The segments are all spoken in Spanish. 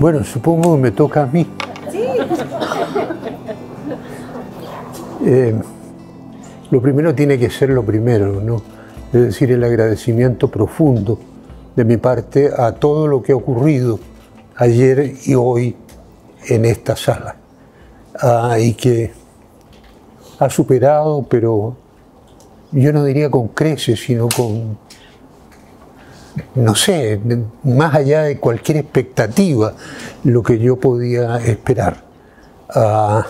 Bueno, supongo que me toca a mí. Eh, lo primero tiene que ser lo primero, ¿no? Es decir, el agradecimiento profundo de mi parte a todo lo que ha ocurrido ayer y hoy en esta sala. y que ha superado, pero yo no diría con creces, sino con no sé, más allá de cualquier expectativa, lo que yo podía esperar. Ah,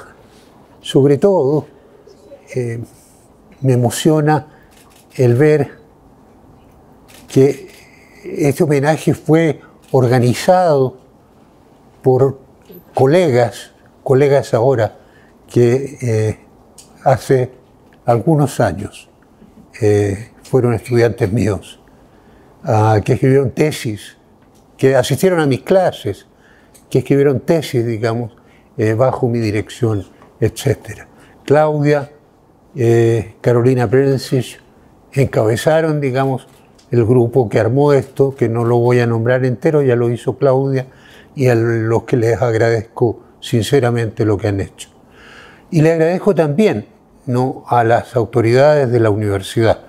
sobre todo, eh, me emociona el ver que este homenaje fue organizado por colegas, colegas ahora, que eh, hace algunos años eh, fueron estudiantes míos que escribieron tesis, que asistieron a mis clases, que escribieron tesis, digamos, eh, bajo mi dirección, etc. Claudia, eh, Carolina Prensich encabezaron, digamos, el grupo que armó esto, que no lo voy a nombrar entero, ya lo hizo Claudia, y a los que les agradezco sinceramente lo que han hecho. Y le agradezco también ¿no? a las autoridades de la universidad,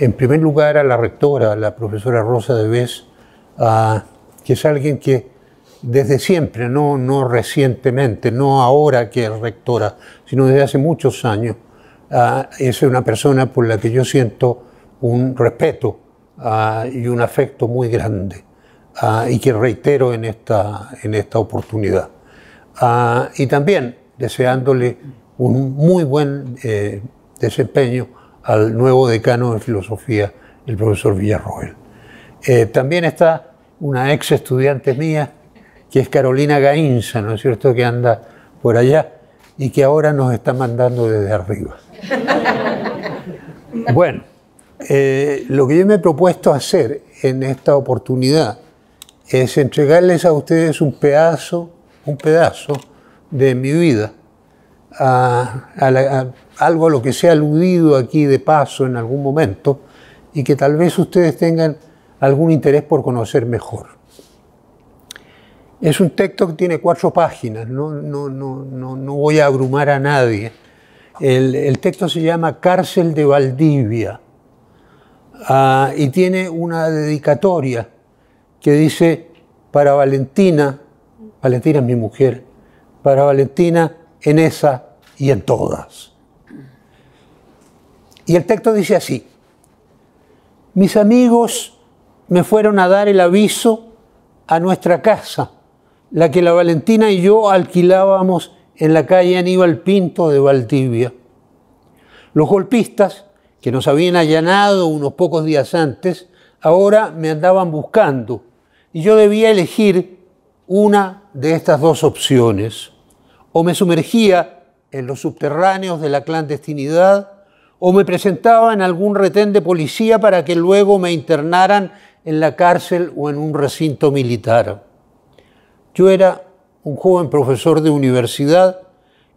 en primer lugar, a la rectora, la profesora Rosa de Vez, que es alguien que desde siempre, no, no recientemente, no ahora que es rectora, sino desde hace muchos años, es una persona por la que yo siento un respeto y un afecto muy grande y que reitero en esta, en esta oportunidad. y también deseándole un muy buen eh, desempeño al nuevo decano de filosofía, el profesor Villarroel. Eh, también está una ex estudiante mía, que es Carolina Gainza, ¿no es cierto?, que anda por allá y que ahora nos está mandando desde arriba. Bueno, eh, lo que yo me he propuesto hacer en esta oportunidad es entregarles a ustedes un pedazo, un pedazo de mi vida, a, algo a lo que se ha aludido aquí de paso en algún momento y que tal vez ustedes tengan algún interés por conocer mejor. Es un texto que tiene cuatro páginas, no, no, no, no voy a abrumar a nadie. El, texto se llama Cárcel de Valdivia ah, y tiene una dedicatoria que dice, para Valentina, Valentina es mi mujer, para Valentina en esa y en todas. Y el texto dice así, mis amigos me fueron a dar el aviso a nuestra casa, la que la Valentina y yo alquilábamos en la calle Aníbal Pinto de Valdivia. Los golpistas, que nos habían allanado unos pocos días antes, ahora me andaban buscando y yo debía elegir una de estas dos opciones. O me sumergía en los subterráneos de la clandestinidad o me presentaba en algún retén de policía para que luego me internaran en la cárcel o en un recinto militar. Yo era un joven profesor de universidad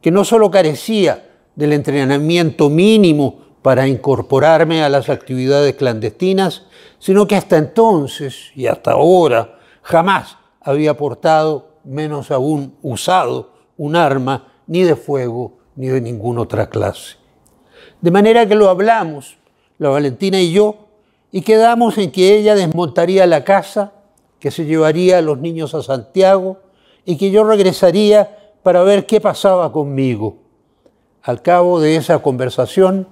que no solo carecía del entrenamiento mínimo para incorporarme a las actividades clandestinas, sino que hasta entonces y hasta ahora jamás había portado, menos aún usado, un arma ni de fuego, ni de ninguna otra clase. De manera que lo hablamos, la Valentina y yo, y quedamos en que ella desmontaría la casa, que se llevaría a los niños a Santiago y que yo regresaría para ver qué pasaba conmigo. Al cabo de esa conversación,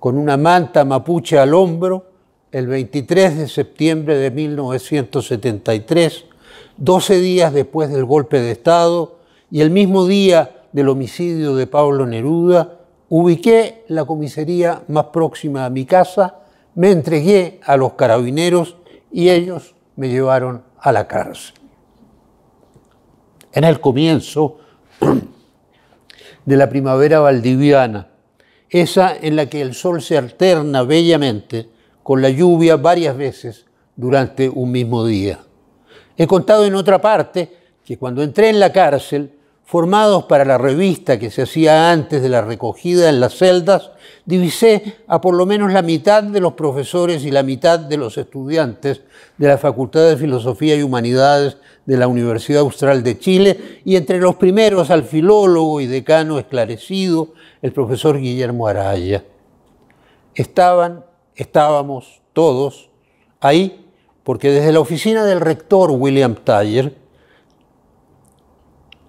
con una manta mapuche al hombro, el 23 de septiembre de 1973, 12 días después del golpe de Estado, y el mismo día del homicidio de Pablo Neruda, ubiqué la comisaría más próxima a mi casa, me entregué a los carabineros y ellos me llevaron a la cárcel. En el comienzo de la primavera valdiviana, esa en la que el sol se alterna bellamente con la lluvia varias veces durante un mismo día. He contado en otra parte que cuando entré en la cárcel formados para la revista que se hacía antes de la recogida en las celdas, divisé a por lo menos la mitad de los profesores y la mitad de los estudiantes de la Facultad de Filosofía y Humanidades de la Universidad Austral de Chile y entre los primeros al filólogo y decano esclarecido, el profesor Guillermo Araya. Estaban, estábamos todos ahí, porque desde la oficina del rector William Tyler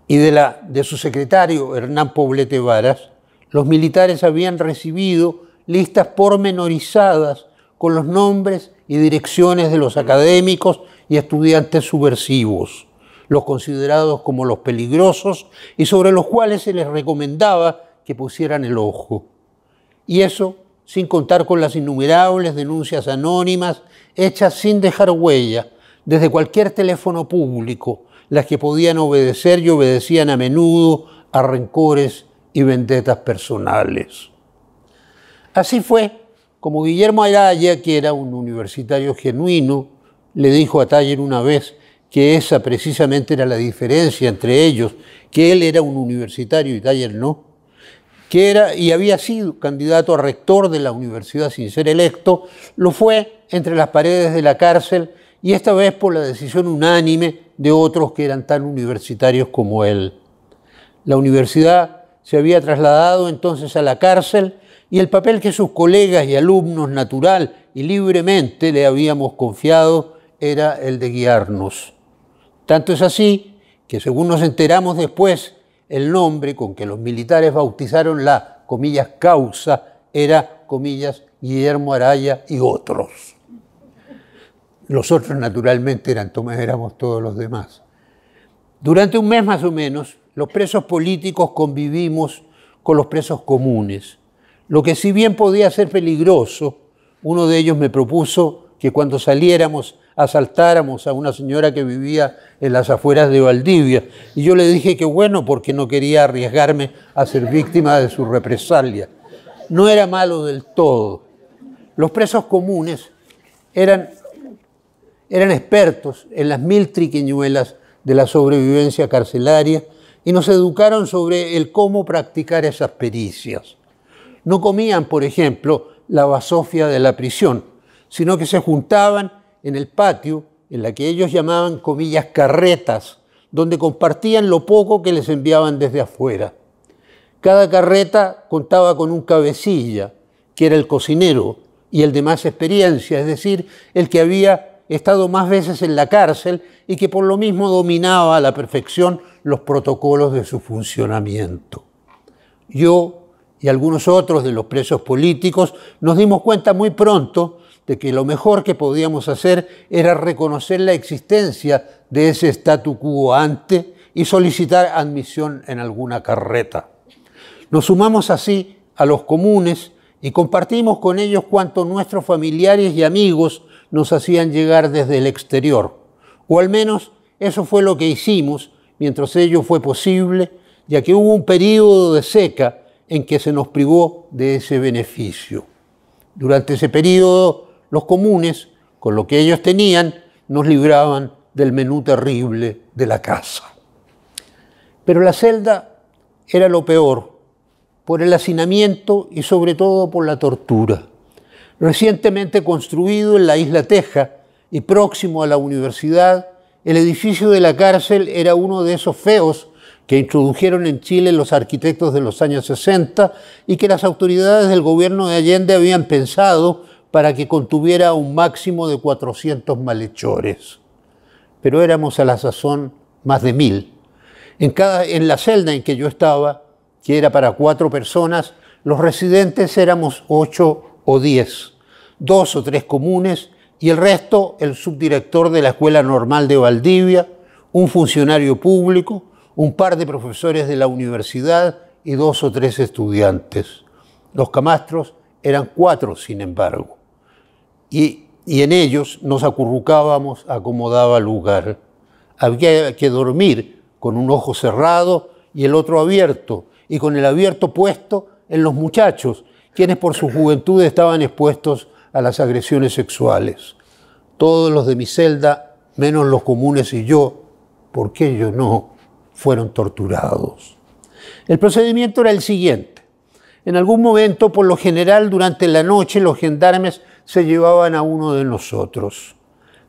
y de, de su secretario Hernán Poblete Varas, los militares habían recibido listas pormenorizadas con los nombres y direcciones de los académicos y estudiantes subversivos, los considerados como los peligrosos y sobre los cuales se les recomendaba que pusieran el ojo. Y eso sin contar con las innumerables denuncias anónimas hechas sin dejar huella desde cualquier teléfono público, las que podían obedecer y obedecían a menudo a rencores y vendetas personales. Así fue como Guillermo Araya, que era un universitario genuino, le dijo a Taller una vez que esa precisamente era la diferencia entre ellos, que él era un universitario y Taller no, que era y había sido candidato a rector de la universidad sin ser electo, lo fue entre las paredes de la cárcel y esta vez por la decisión unánime de otros que eran tan universitarios como él. La universidad se había trasladado entonces a la cárcel y el papel que sus colegas y alumnos natural y libremente le habíamos confiado era el de guiarnos. Tanto es así que según nos enteramos después, el nombre con que los militares bautizaron la, comillas, causa era, comillas, Guillermo Araya y otros. Los otros, naturalmente, eran, éramos todos los demás. Durante un mes más o menos, los presos políticos convivimos con los presos comunes. Lo que si bien podía ser peligroso, uno de ellos me propuso que cuando saliéramos asaltáramos a una señora que vivía en las afueras de Valdivia. Y yo le dije que bueno, porque no quería arriesgarme a ser víctima de su represalia. No era malo del todo. Los presos comunes eran eran expertos en las mil triquiñuelas de la sobrevivencia carcelaria y nos educaron sobre el cómo practicar esas pericias. No comían, por ejemplo, la basofia de la prisión, sino que se juntaban en el patio, en la que ellos llamaban, comillas, carretas, donde compartían lo poco que les enviaban desde afuera. Cada carreta contaba con un cabecilla, que era el cocinero, y el de más experiencia, es decir, el que había estado más veces en la cárcel y que por lo mismo dominaba a la perfección los protocolos de su funcionamiento. Yo y algunos otros de los presos políticos nos dimos cuenta muy pronto de que lo mejor que podíamos hacer era reconocer la existencia de ese statu quo ante y solicitar admisión en alguna carreta. Nos sumamos así a los comunes y compartimos con ellos cuanto nuestros familiares y amigos nos hacían llegar desde el exterior. O al menos eso fue lo que hicimos mientras ello fue posible, ya que hubo un periodo de seca en que se nos privó de ese beneficio. Durante ese periodo, los comunes, con lo que ellos tenían, nos libraban del menú terrible de la casa. Pero la celda era lo peor, por el hacinamiento y sobre todo por la tortura. Recientemente construido en la isla Teja y próximo a la universidad, el edificio de la cárcel era uno de esos feos que introdujeron en Chile los arquitectos de los años 60 y que las autoridades del gobierno de Allende habían pensado para que contuviera un máximo de 400 malhechores. Pero éramos a la sazón más de mil. En, cada, en la celda en que yo estaba, que era para cuatro personas, los residentes éramos ocho o diez dos o tres comunes y el resto el subdirector de la Escuela Normal de Valdivia, un funcionario público, un par de profesores de la universidad y dos o tres estudiantes. Los camastros eran cuatro, sin embargo, y, en ellos nos acurrucábamos acomodaba lugar. Había que dormir con un ojo cerrado y el otro abierto, y con el abierto puesto en los muchachos, quienes por su juventud estaban expuestos a las agresiones sexuales. Todos los de mi celda, menos los comunes y yo, porque ellos no, fueron torturados. El procedimiento era el siguiente. En algún momento, por lo general, durante la noche, los gendarmes se llevaban a uno de nosotros.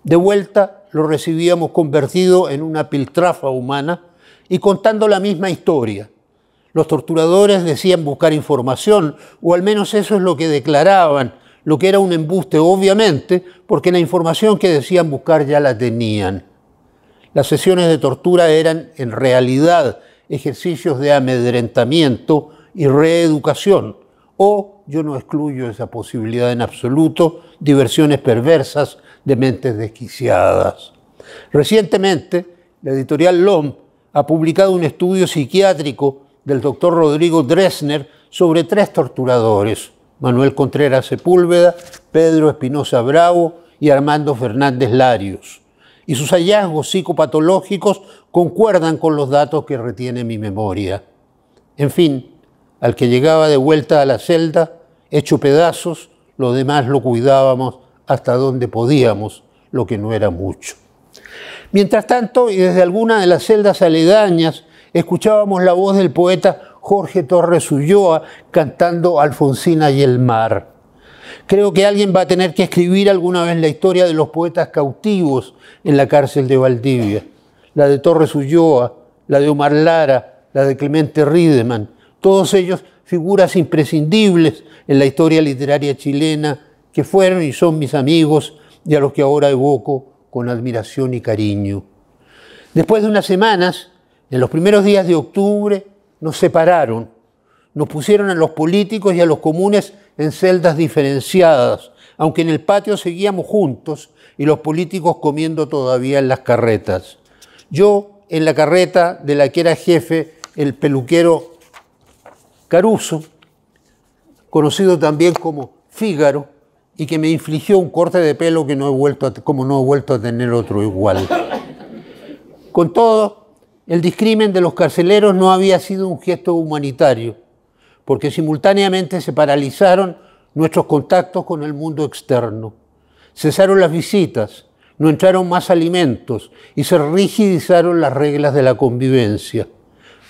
De vuelta, lo recibíamos convertido en una piltrafa humana y contando la misma historia. Los torturadores decían buscar información, o al menos eso es lo que declaraban, lo que era un embuste obviamente, porque la información que decían buscar ya la tenían. Las sesiones de tortura eran en realidad ejercicios de amedrentamiento y reeducación, o, yo no excluyo esa posibilidad en absoluto, diversiones perversas de mentes desquiciadas. Recientemente, la editorial LOM ha publicado un estudio psiquiátrico del doctor Rodrigo Dresner sobre tres torturadores, Manuel Contreras Sepúlveda, Pedro Espinosa Bravo y Armando Fernández Larios. Y sus hallazgos psicopatológicos concuerdan con los datos que retiene mi memoria. En fin, al que llegaba de vuelta a la celda, hecho pedazos, los demás lo cuidábamos hasta donde podíamos, lo que no era mucho. Mientras tanto, y desde alguna de las celdas aledañas, escuchábamos la voz del poeta Jorge Torres Ulloa cantando Alfonsina y el mar. Creo que alguien va a tener que escribir alguna vez la historia de los poetas cautivos en la cárcel de Valdivia. La de Torres Ulloa, la de Omar Lara, la de Clemente Riedemann. Todos ellos figuras imprescindibles en la historia literaria chilena que fueron y son mis amigos y a los que ahora evoco con admiración y cariño. Después de unas semanas, en los primeros días de octubre, nos separaron, nos pusieron a los políticos y a los comunes en celdas diferenciadas, aunque en el patio seguíamos juntos y los políticos comiendo todavía en las carretas. Yo en la carreta de la que era jefe el peluquero Caruso, conocido también como Fígaro, y que me infligió un corte de pelo que no he vuelto a, como no he vuelto a tener otro igual. Con todo, el discrimen de los carceleros no había sido un gesto humanitario, porque simultáneamente se paralizaron nuestros contactos con el mundo externo. Cesaron las visitas, no entraron más alimentos y se rigidizaron las reglas de la convivencia.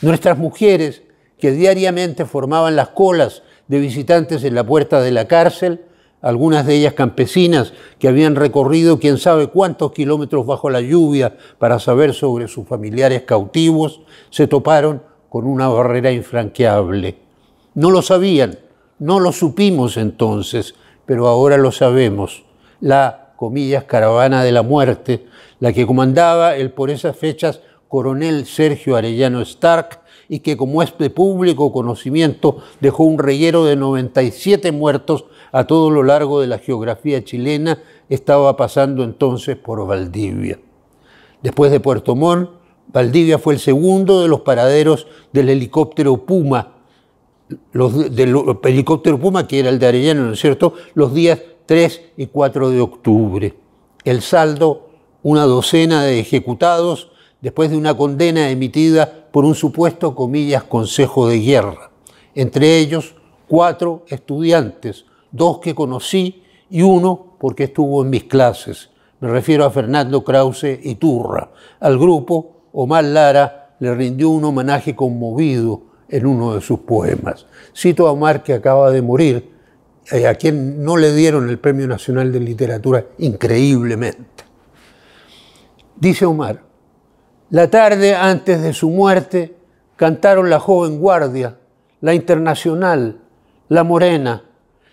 Nuestras mujeres, que diariamente formaban las colas de visitantes en la puerta de la cárcel, algunas de ellas campesinas que habían recorrido quién sabe cuántos kilómetros bajo la lluvia para saber sobre sus familiares cautivos, se toparon con una barrera infranqueable. No lo sabían, no lo supimos entonces, pero ahora lo sabemos. La, comillas, caravana de la muerte, la que comandaba el por esas fechas coronel Sergio Arellano Stark, y que como es de público conocimiento dejó un reguero de 97 muertos a todo lo largo de la geografía chilena, estaba pasando entonces por Valdivia. Después de Puerto Montt, Valdivia fue el segundo de los paraderos del helicóptero Puma, del helicóptero Puma, que era el de Arellano, ¿no es cierto?, los días 3 y 4 de octubre. El saldo, una docena de ejecutados después de una condena emitida por un supuesto, comillas, consejo de guerra. Entre ellos, cuatro estudiantes, dos que conocí y uno porque estuvo en mis clases. Me refiero a Fernando Krause y Turra. Al grupo, Omar Lara le rindió un homenaje conmovido en uno de sus poemas. Cito a Omar que acaba de morir, eh, a quien no le dieron el Premio Nacional de Literatura increíblemente. Dice Omar, la tarde antes de su muerte cantaron La Joven Guardia, La Internacional, La Morena.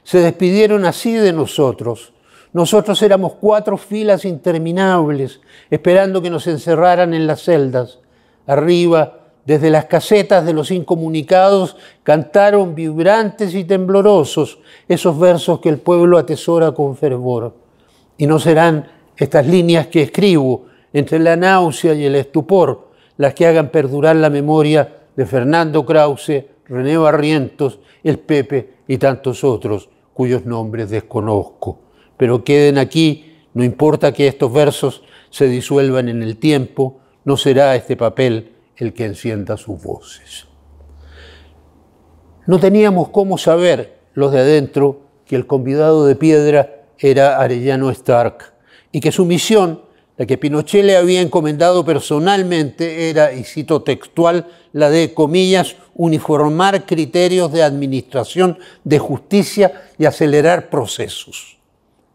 Se despidieron así de nosotros. Nosotros éramos cuatro filas interminables esperando que nos encerraran en las celdas. Arriba, desde las casetas de los incomunicados, cantaron vibrantes y temblorosos esos versos que el pueblo atesora con fervor. Y no serán estas líneas que escribo, entre la náusea y el estupor, las que hagan perdurar la memoria de Fernando Krause, René Barrientos, el Pepe y tantos otros cuyos nombres desconozco. Pero queden aquí, no importa que estos versos se disuelvan en el tiempo, no será este papel el que encienda sus voces. No teníamos cómo saber los de adentro que el convidado de piedra era Arellano Stark y que su misión la que Pinochet le había encomendado personalmente era, y cito textual, la de, comillas, uniformar criterios de administración de justicia y acelerar procesos.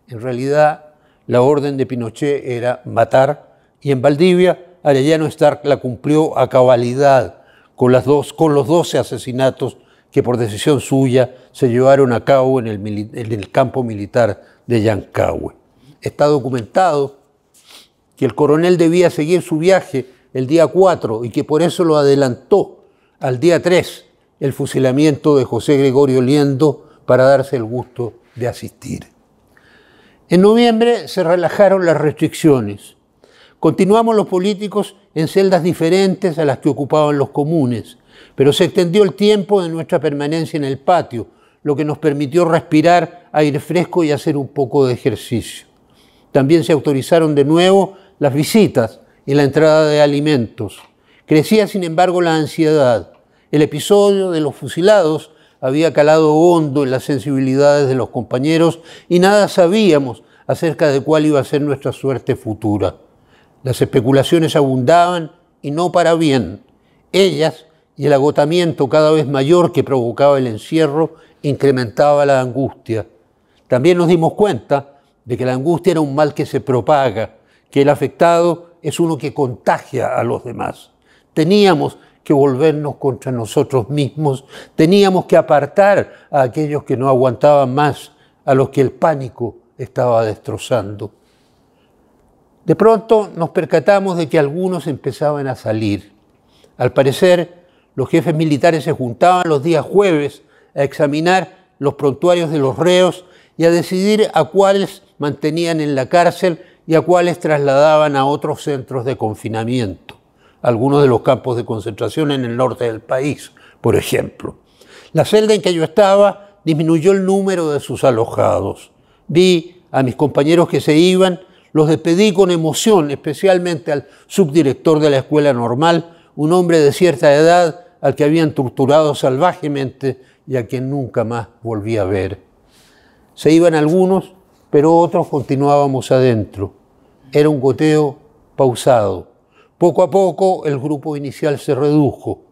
En realidad, la orden de Pinochet era matar y en Valdivia Arellano Stark la cumplió a cabalidad con, los 12 asesinatos que por decisión suya se llevaron a cabo en el, en el campo militar de Yancahue. Está documentado que el coronel debía seguir su viaje el día 4 y que por eso lo adelantó al día 3 el fusilamiento de José Gregorio Liendo para darse el gusto de asistir. En noviembre se relajaron las restricciones. Continuamos los políticos en celdas diferentes a las que ocupaban los comunes, pero se extendió el tiempo de nuestra permanencia en el patio, lo que nos permitió respirar aire fresco y hacer un poco de ejercicio. También se autorizaron de nuevo las visitas y la entrada de alimentos. Crecía, sin embargo, la ansiedad. El episodio de los fusilados había calado hondo en las sensibilidades de los compañeros y nada sabíamos acerca de cuál iba a ser nuestra suerte futura. Las especulaciones abundaban y no para bien. Ellas y el agotamiento cada vez mayor que provocaba el encierro incrementaba la angustia. También nos dimos cuenta de que la angustia era un mal que se propaga, que el afectado es uno que contagia a los demás. Teníamos que volvernos contra nosotros mismos, teníamos que apartar a aquellos que no aguantaban más, a los que el pánico estaba destrozando. De pronto nos percatamos de que algunos empezaban a salir. Al parecer, los jefes militares se juntaban los días jueves a examinar los prontuarios de los reos y a decidir a cuáles mantenían en la cárcel y a cuales trasladaban a otros centros de confinamiento, algunos de los campos de concentración en el norte del país, por ejemplo. La celda en que yo estaba disminuyó el número de sus alojados. Vi a mis compañeros que se iban, los despedí con emoción, especialmente al subdirector de la escuela normal, un hombre de cierta edad al que habían torturado salvajemente y a quien nunca más volví a ver. Se iban algunos pero otros continuábamos adentro. Era un goteo pausado. Poco a poco el grupo inicial se redujo.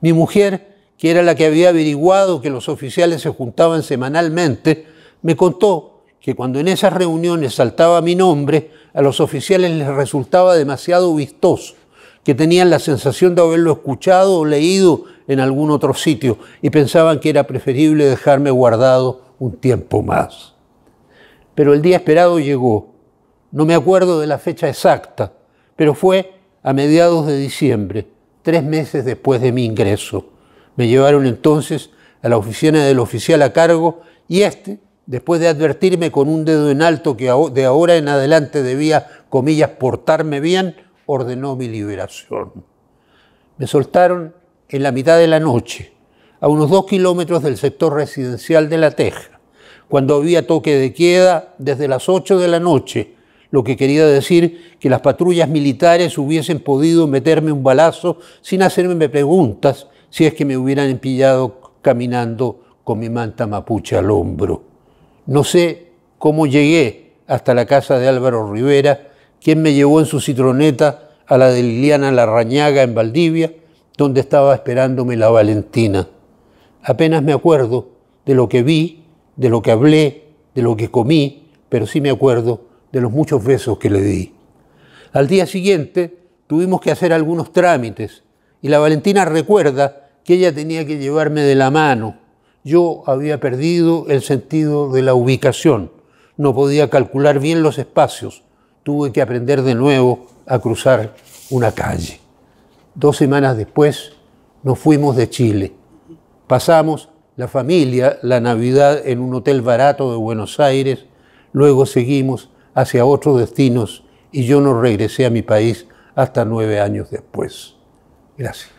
Mi mujer, que era la que había averiguado que los oficiales se juntaban semanalmente, me contó que cuando en esas reuniones saltaba mi nombre, a los oficiales les resultaba demasiado vistoso, que tenían la sensación de haberlo escuchado o leído en algún otro sitio y pensaban que era preferible dejarme guardado un tiempo más pero el día esperado llegó. No me acuerdo de la fecha exacta, pero fue a mediados de diciembre, tres meses después de mi ingreso. Me llevaron entonces a la oficina del oficial a cargo y este, después de advertirme con un dedo en alto que de ahora en adelante debía, comillas, portarme bien, ordenó mi liberación. Me soltaron en la mitad de la noche, a unos dos kilómetros del sector residencial de La Teja cuando había toque de queda desde las 8 de la noche, lo que quería decir que las patrullas militares hubiesen podido meterme un balazo sin hacerme preguntas si es que me hubieran pillado caminando con mi manta mapuche al hombro. No sé cómo llegué hasta la casa de Álvaro Rivera, quien me llevó en su citroneta a la de Liliana Larrañaga en Valdivia, donde estaba esperándome la Valentina. Apenas me acuerdo de lo que vi de lo que hablé, de lo que comí, pero sí me acuerdo de los muchos besos que le di. Al día siguiente tuvimos que hacer algunos trámites y la Valentina recuerda que ella tenía que llevarme de la mano. Yo había perdido el sentido de la ubicación, no podía calcular bien los espacios, tuve que aprender de nuevo a cruzar una calle. Dos semanas después nos fuimos de Chile. Pasamos la familia la Navidad en un hotel barato de Buenos Aires, luego seguimos hacia otros destinos y yo no regresé a mi país hasta nueve años después. Gracias.